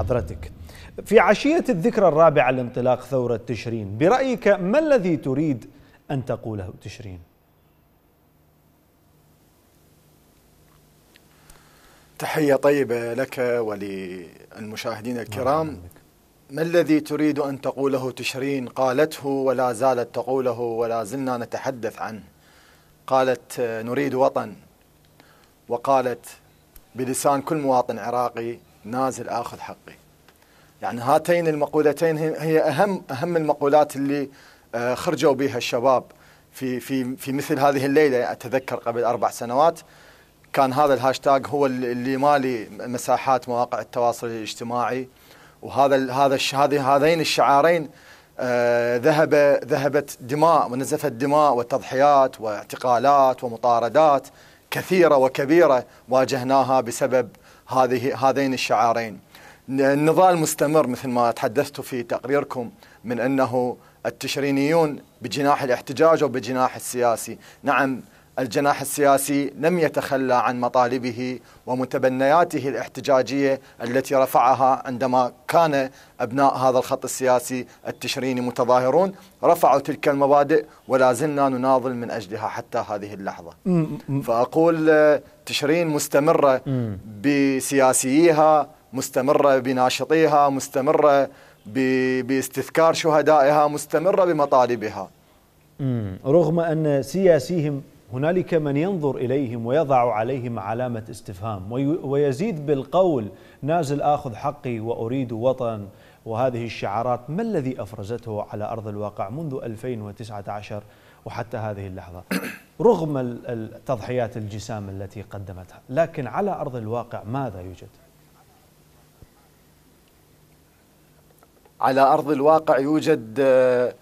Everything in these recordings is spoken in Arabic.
حضرتك في عشية الذكرى الرابعة لانطلاق ثورة تشرين برأيك ما الذي تريد أن تقوله تشرين؟ تحية طيبة لك وللمشاهدين الكرام ما الذي تريد أن تقوله تشرين قالته ولا زالت تقوله ولا زلنا نتحدث عنه قالت نريد وطن وقالت بلسان كل مواطن عراقي نازل اخذ حقي يعني هاتين المقولتين هي اهم اهم المقولات اللي آه، خرجوا بها الشباب في في في مثل هذه الليله اتذكر قبل اربع سنوات كان هذا الهاشتاج هو اللي مالي مساحات مواقع التواصل الاجتماعي وهذا هذا هذه هذين الشعارين آه، ذهب ذهبت دماء ونزفت دماء وتضحيات واعتقالات ومطاردات كثيره وكبيره واجهناها بسبب هذه هذين الشعارين النضال مستمر مثل ما تحدثت في تقريركم من أنه التشرينيون بجناح الاحتجاج وبجناح السياسي نعم الجناح السياسي لم يتخلى عن مطالبه ومتبنياته الاحتجاجية التي رفعها عندما كان أبناء هذا الخط السياسي التشريني متظاهرون رفعوا تلك المبادئ ولا زلنا نناضل من أجلها حتى هذه اللحظة فأقول آه، تشرين مستمرة بسياسيها مستمرة بناشطيها مستمرة باستذكار شهدائها مستمرة بمطالبها رغم أن سياسيهم هنالك من ينظر إليهم ويضع عليهم علامة استفهام ويزيد بالقول نازل آخذ حقي وأريد وطن وهذه الشعارات ما الذي أفرزته على أرض الواقع منذ 2019 وحتى هذه اللحظة رغم التضحيات الجسام التي قدمتها لكن على أرض الواقع ماذا يوجد؟ على أرض الواقع يوجد آه،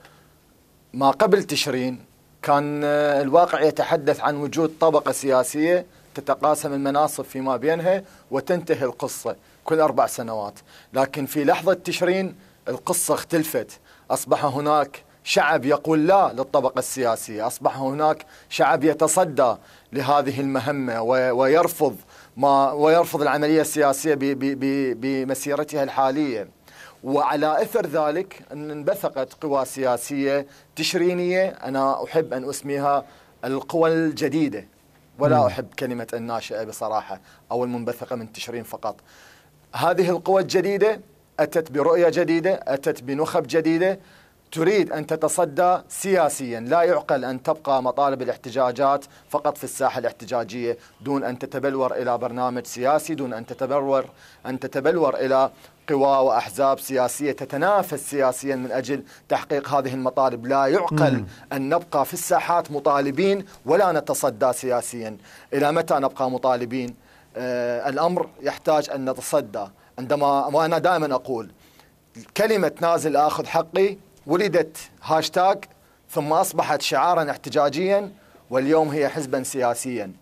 ما قبل تشرين كان آه، الواقع يتحدث عن وجود طبقة سياسية تتقاسم المناصب فيما بينها وتنتهي القصة كل أربع سنوات لكن في لحظة تشرين القصة اختلفت أصبح هناك شعب يقول لا للطبقة السياسية أصبح هناك شعب يتصدى لهذه المهمة ويرفض ما ويرفض العملية السياسية بمسيرتها الحالية وعلى اثر ذلك ان انبثقت قوى سياسيه تشرينيه انا احب ان اسميها القوى الجديده ولا احب كلمه الناشئه بصراحه او المنبثقه من تشرين فقط. هذه القوى الجديده اتت برؤيه جديده، اتت بنخب جديده تريد أن تتصدى سياسيا لا يعقل أن تبقى مطالب الاحتجاجات فقط في الساحة الاحتجاجية دون أن تتبلور إلى برنامج سياسي دون أن تتبلور أن تتبلور إلى قوى وأحزاب سياسية تتنافس سياسيا من أجل تحقيق هذه المطالب لا يعقل مم. أن نبقى في الساحات مطالبين ولا نتصدى سياسيا إلى متى نبقى مطالبين آه الأمر يحتاج أن نتصدى عندما وأنا دائما أقول كلمة نازل آخذ حقي ولدت هاشتاج ثم أصبحت شعارا احتجاجيا واليوم هي حزبا سياسيا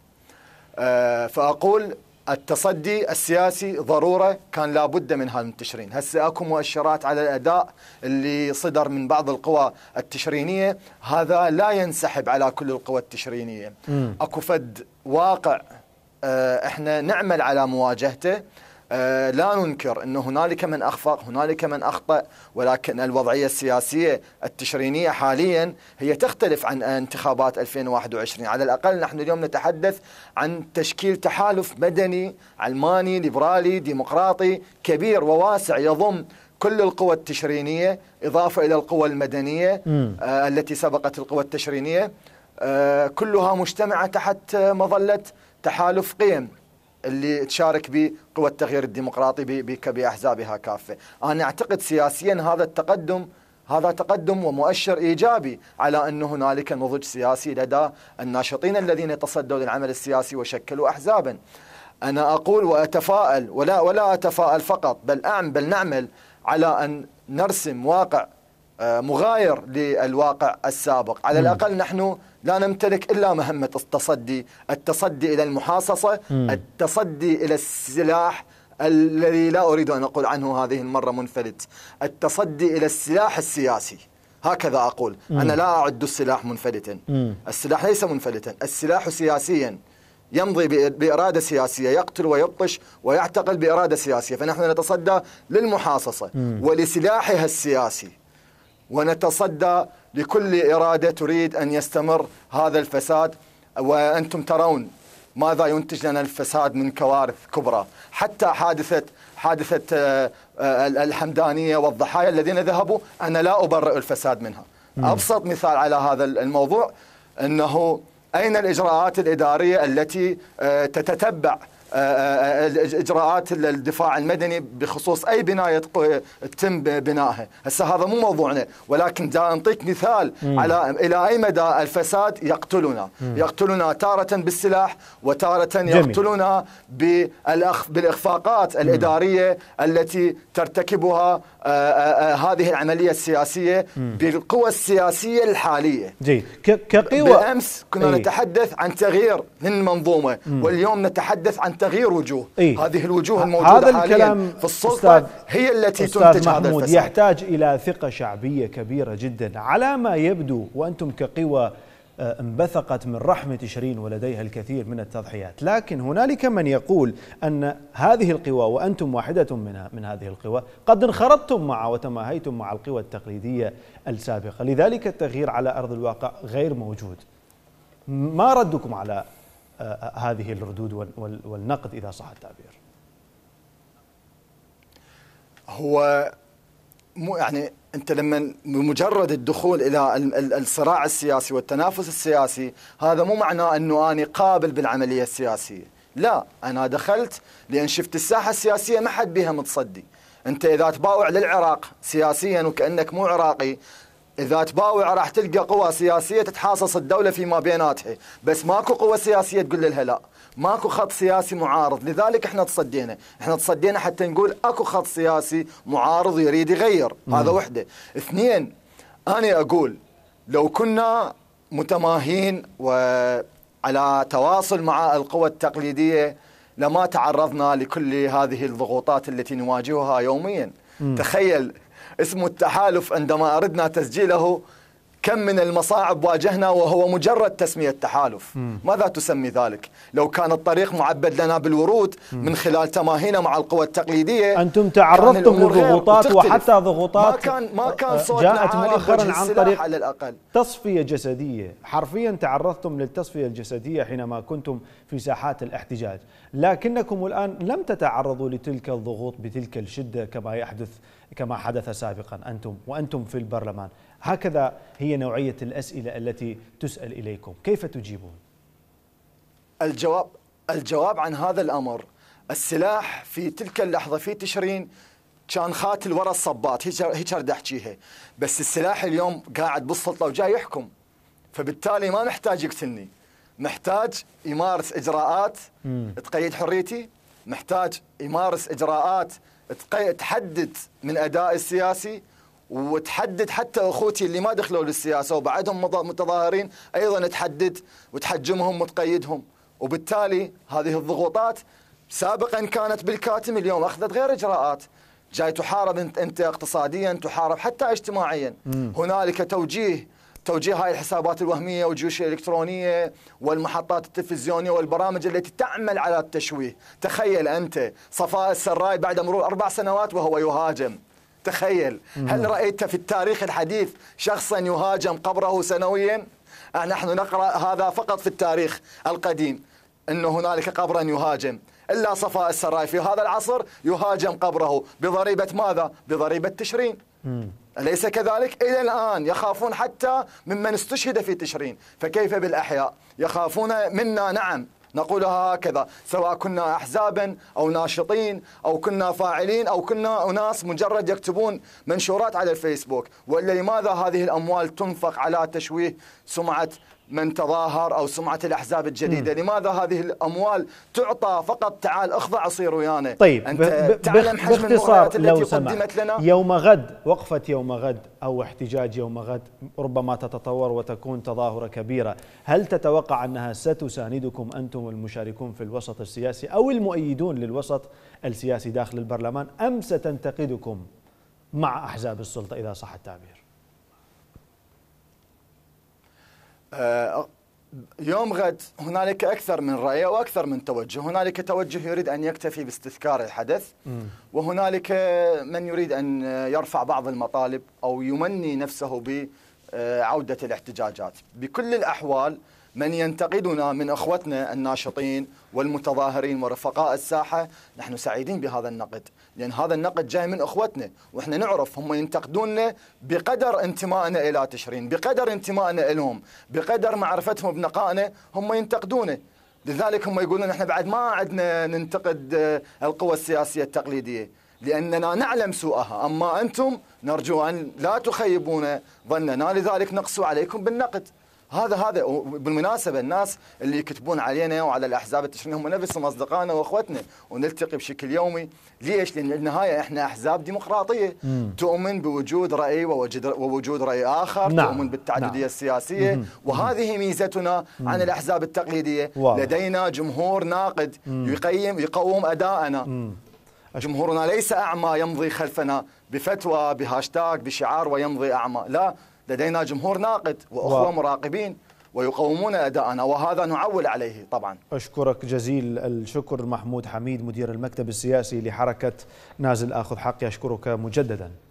آه، فأقول التصدي السياسي ضرورة كان لابد من هذا التشرين هسه أكو مؤشرات على الأداء اللي صدر من بعض القوى التشرينية هذا لا ينسحب على كل القوى التشرينية أكو فد واقع آه، احنا نعمل على مواجهته آه، لا ننكر أن هنالك من أخفق هنالك من أخطأ ولكن الوضعية السياسية التشرينية حاليا هي تختلف عن انتخابات 2021 على الأقل نحن اليوم نتحدث عن تشكيل تحالف مدني علماني ليبرالي ديمقراطي كبير وواسع يضم كل القوى التشرينية إضافة إلى القوى المدنية آه التي سبقت القوى التشرينية آه كلها مجتمعة تحت مظلة تحالف قيم اللي تشارك به قوى التغيير الديمقراطي بأحزابها كافة أنا أعتقد سياسيا هذا التقدم هذا تقدم ومؤشر ايجابي على ان هنالك نضج سياسي لدى الناشطين الذين تصدوا للعمل السياسي وشكلوا احزابا. انا اقول واتفائل ولا ولا اتفائل فقط بل أعم بل نعمل على ان نرسم واقع آه، مغاير للواقع السابق على الأقل نحن لا نمتلك إلا مهمة التصدي التصدي إلى المحاصصة التصدي إلى السلاح الذي لا أريد أن أقول عنه هذه المرة منفلت التصدي إلى السلاح السياسي هكذا أقول أنا لا أعد السلاح منفلتا السلاح ليس منفلتا السلاح سياسيا يمضي بإرادة سياسية يقتل ويبطش ويعتقل بإرادة سياسية فنحن نتصدى للمحاصصة ولسلاحها السياسي ونتصدى لكل إرادة تريد أن يستمر هذا الفساد وأنتم ترون ماذا ينتج لنا الفساد من كوارث كبرى حتى حادثة حادثة آه، آه، الحمدانية والضحايا الذين ذهبوا أنا لا أبرئ الفساد منها أبسط مثال على هذا الموضوع أنه أين الإجراءات الإدارية التي آه، تتتبع آه، آه، آه، اجراءات الدفاع المدني بخصوص اي بنايه تتم بنائها، هسه هذا مو موضوعنا ولكن دا انطيك مثال مم. على الى اي مدى الفساد يقتلنا، مم. يقتلنا تاره بالسلاح وتاره جميل. يقتلنا بالأخ... بالاخفاقات الاداريه مم. التي ترتكبها هذه العمليه السياسيه بالقوى السياسيه الحاليه. جيد كقوى بالامس كنا ايه. نتحدث عن تغيير من المنظومه واليوم نتحدث عن تغيير وجوه إيه؟ هذه الوجوه الموجودة هذا الكلام في السلطة أستاذ هي التي أستاذ تنتج محمود هذا الفساد يحتاج إلى ثقة شعبية كبيرة جدا على ما يبدو وأنتم كقوى آه، انبثقت من رحمة تشرين ولديها الكثير من التضحيات لكن هنالك من يقول أن هذه القوى وأنتم واحدة منها من هذه القوى قد انخرطتم مع وتماهيتم مع القوى التقليدية السابقة لذلك التغيير على أرض الواقع غير موجود ما ردكم على هذه الردود والنقد إذا صح التعبير هو مو يعني انت لما بمجرد الدخول الى الصراع السياسي والتنافس السياسي هذا مو معناه انه انا قابل بالعمليه السياسيه لا انا دخلت لان شفت الساحه السياسيه ما حد بها متصدي انت اذا تباوع للعراق سياسيا وكانك مو عراقي إذا تباوع راح تلقى قوى سياسية تتحاصص الدولة فيما بيناتها بس ماكو قوى سياسية تقول لها لا ماكو خط سياسي معارض لذلك احنا تصدينا احنا تصدينا حتى نقول اكو خط سياسي معارض يريد يغير مم. هذا وحده اثنين انا اقول لو كنا متماهين وعلى تواصل مع القوى التقليديه لما تعرضنا لكل هذه الضغوطات التي نواجهها يوميا مم. تخيل اسمه التحالف عندما أردنا تسجيله كم من المصاعب واجهنا وهو مجرد تسمية تحالف ماذا تسمي ذلك؟ لو كان الطريق معبد لنا بالورود من خلال تماهينا مع القوى التقليدية أنتم تعرضتم لضغوطات وحتى ضغوطات ما كان, ما كان آه، آه، صوتنا جاءت مؤخرا عن طريق على الأقل تصفية جسدية حرفيا تعرضتم للتصفية الجسدية حينما كنتم في ساحات الاحتجاج لكنكم الآن لم تتعرضوا لتلك الضغوط بتلك الشدة كما يحدث كما حدث سابقا أنتم وأنتم في البرلمان هكذا هي نوعية الأسئلة التي تسأل إليكم كيف تجيبون؟ الجواب الجواب عن هذا الأمر السلاح في تلك اللحظة في تشرين كان خاتل ورا الصبات هيك ارد احكيها بس السلاح اليوم قاعد بالسلطه وجاي يحكم فبالتالي ما محتاج يقتلني محتاج يمارس اجراءات تقيد حريتي محتاج يمارس اجراءات تحدد من ادائي السياسي وتحدد حتى اخوتي اللي ما دخلوا للسياسه وبعدهم متظاهرين ايضا تحدد وتحجمهم وتقيدهم وبالتالي هذه الضغوطات سابقا كانت بالكاتم اليوم اخذت غير اجراءات جاي تحارب انت اقتصاديا تحارب حتى اجتماعيا هنالك توجيه توجيه هاي الحسابات الوهمية والجيوش الإلكترونية والمحطات التلفزيونية والبرامج التي تعمل على التشويه تخيل أنت صفاء السراي بعد مرور أربع سنوات وهو يهاجم تخيل هل رأيت في التاريخ الحديث شخصا يهاجم قبره سنويا آه، نحن نقرأ هذا فقط في التاريخ القديم أن هنالك قبرا يهاجم إلا صفاء السراي في هذا العصر يهاجم قبره بضريبة ماذا؟ بضريبة تشرين أليس كذلك؟ إلى الآن يخافون حتى ممن استشهد في تشرين فكيف بالأحياء؟ يخافون منا نعم نقولها هكذا سواء كنا أحزابا أو ناشطين أو كنا فاعلين أو كنا أناس مجرد يكتبون منشورات على الفيسبوك ولا لماذا هذه الأموال تنفق على تشويه سمعة من تظاهر او سمعه الاحزاب الجديده، م. لماذا هذه الاموال تعطى فقط تعال اخضع صير ويانا؟ طيب انت تعلم حجم المغريات التي قدمت لنا؟ يوم غد وقفه يوم غد او احتجاج يوم غد ربما تتطور وتكون تظاهره كبيره، هل تتوقع انها ستساندكم انتم المشاركون في الوسط السياسي او المؤيدون للوسط السياسي داخل البرلمان ام ستنتقدكم مع احزاب السلطه اذا صح التعبير؟ آه، يوم غد هنالك اكثر من راي واكثر من توجه، هنالك توجه يريد ان يكتفي باستذكار الحدث وهنالك من يريد ان يرفع بعض المطالب او يمني نفسه بعوده آه، الاحتجاجات، بكل الاحوال من ينتقدنا من اخوتنا الناشطين والمتظاهرين ورفقاء الساحه نحن سعيدين بهذا النقد لان هذا النقد جاي من اخوتنا واحنا نعرف هم ينتقدوننا بقدر انتمائنا الى تشرين بقدر انتمائنا إلهم بقدر معرفتهم بنقائنا هم ينتقدونه لذلك هم يقولون احنا بعد ما عندنا ننتقد آه، القوى السياسيه التقليديه لاننا نعلم سوءها اما انتم نرجو ان لا تخيبون ظننا لذلك نقسو عليكم بالنقد هذا هذا بالمناسبه الناس اللي يكتبون علينا وعلى الاحزاب التشريعيه هم نفسهم اصدقائنا واخوتنا ونلتقي بشكل يومي ليش؟ لان النهايه احنا احزاب ديمقراطيه مم. تؤمن بوجود راي ووجود ووجود راي اخر نعم. تؤمن بالتعدديه نعم. السياسيه مم. وهذه ميزتنا مم. عن الاحزاب التقليديه واو. لدينا جمهور ناقد مم. يقيم يقوم ادائنا جمهورنا ليس اعمى يمضي خلفنا بفتوى بهاشتاج بشعار ويمضي اعمى لا لدينا جمهور ناقد وأخوة و... مراقبين ويقومون أداءنا وهذا نعول عليه طبعا أشكرك جزيل الشكر محمود حميد مدير المكتب السياسي لحركة نازل آخذ حقي أشكرك مجددا